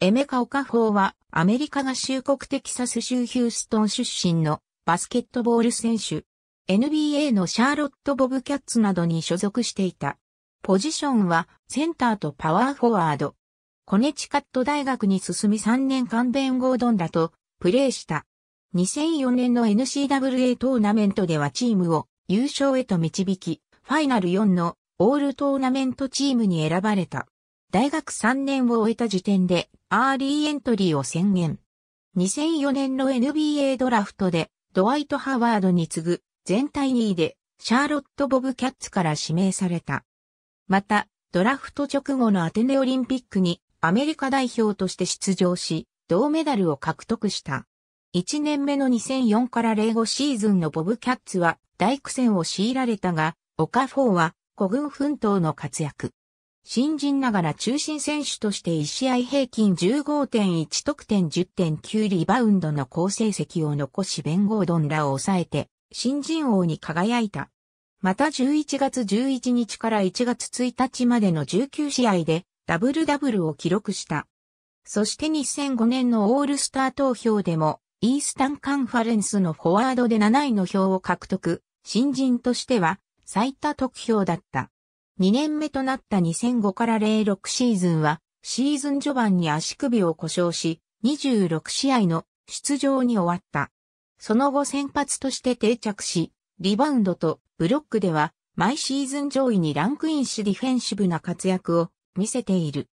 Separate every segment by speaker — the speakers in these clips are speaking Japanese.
Speaker 1: エメカ・オカフォーは、アメリカ合衆国テキサス州ヒューストン出身のバスケットボール選手。NBA のシャーロット・ボブキャッツなどに所属していた。ポジションは、センターとパワーフォワード。コネチカット大学に進み3年間弁護ドンだと、プレーした。2004年の n c w a トーナメントではチームを優勝へと導き、ファイナル4のオールトーナメントチームに選ばれた。大学3年を終えた時点でアーリーエントリーを宣言。2004年の NBA ドラフトでドワイト・ハワードに次ぐ全体2位でシャーロット・ボブ・キャッツから指名された。また、ドラフト直後のアテネオリンピックにアメリカ代表として出場し、銅メダルを獲得した。1年目の2004から05シーズンのボブ・キャッツは大苦戦を強いられたが、オカフォーは古軍奮闘の活躍。新人ながら中心選手として1試合平均15.1得点10.9リバウンドの好成績を残しベンゴードンらを抑えて新人王に輝いた。また11月11日から1月1日までの19試合でダブルダブルを記録した。そして2005年のオールスター投票でもイースタンカンファレンスのフォワードで7位の票を獲得、新人としては最多得票だった。2年目となった2005から06シーズンは、シーズン序盤に足首を故障し、26試合の出場に終わった。その後先発として定着し、リバウンドとブロックでは毎シーズン上位にランクインしディフェンシブな活躍を見せている。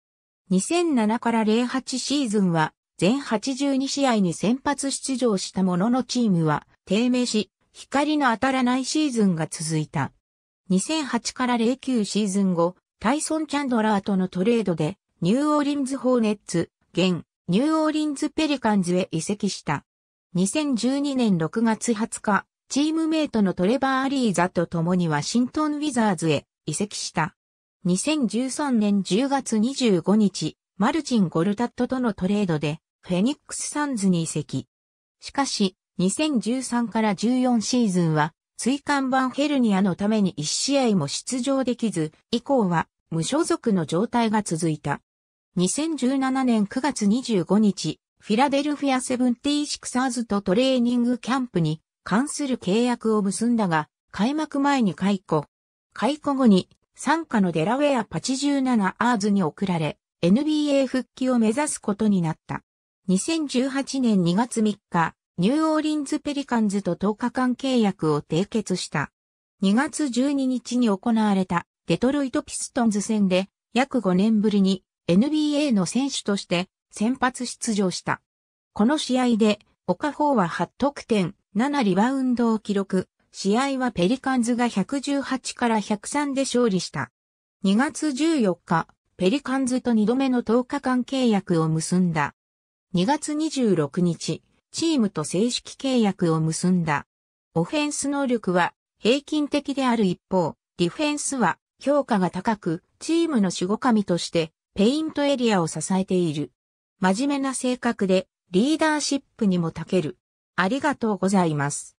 Speaker 1: 2007から08シーズンは全82試合に先発出場したもののチームは低迷し、光の当たらないシーズンが続いた。2008から09シーズン後、タイソン・チャンドラーとのトレードで、ニューオーリンズ・ホーネッツ、現、ニューオーリンズ・ペリカンズへ移籍した。2012年6月20日、チームメイトのトレバー・アリーザと共にワシントン・ウィザーズへ移籍した。2013年10月25日、マルチン・ゴルタットとのトレードで、フェニックス・サンズに移籍。しかし、2013から14シーズンは、椎間板ヘルニアのために1試合も出場できず、以降は無所属の状態が続いた。2017年9月25日、フィラデルフィアセブンティーシクサーズとトレーニングキャンプに関する契約を結んだが、開幕前に解雇。解雇後に、参加のデラウェア8 7アーズに送られ、NBA 復帰を目指すことになった。2018年2月3日、ニューオーリンズペリカンズと10日間契約を締結した。2月12日に行われたデトロイトピストンズ戦で約5年ぶりに NBA の選手として先発出場した。この試合で岡方は8得点、7リバウンドを記録。試合はペリカンズが118から103で勝利した。2月14日、ペリカンズと2度目の10日間契約を結んだ。2月26日、チームと正式契約を結んだ。オフェンス能力は平均的である一方、ディフェンスは評価が高く、チームの守護神としてペイントエリアを支えている。真面目な性格でリーダーシップにも長ける。ありがとうございます。